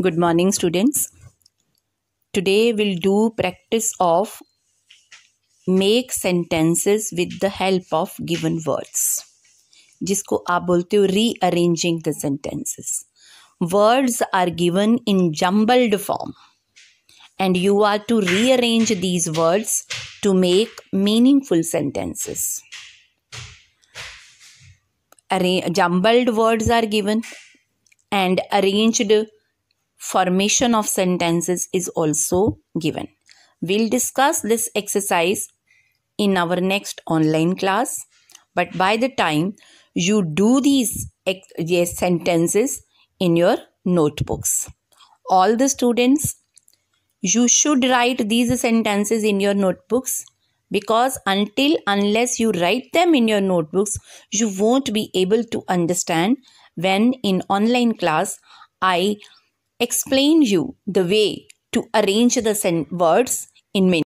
good morning students today we'll do practice of make sentences with the help of given words जिसको आप बोलते हो rearranging the sentences words are given in jumbled form and you are to rearrange these words to make meaningful sentences Arra- jumbled words are given and arranged formation of sentences is also given. We'll discuss this exercise in our next online class. But by the time you do these, sentences in your notebooks, all the students, you should write these sentences in your notebooks because until unless you write them in your notebooks, you won't be able to understand when in online class I explain you the way to arrange the words in many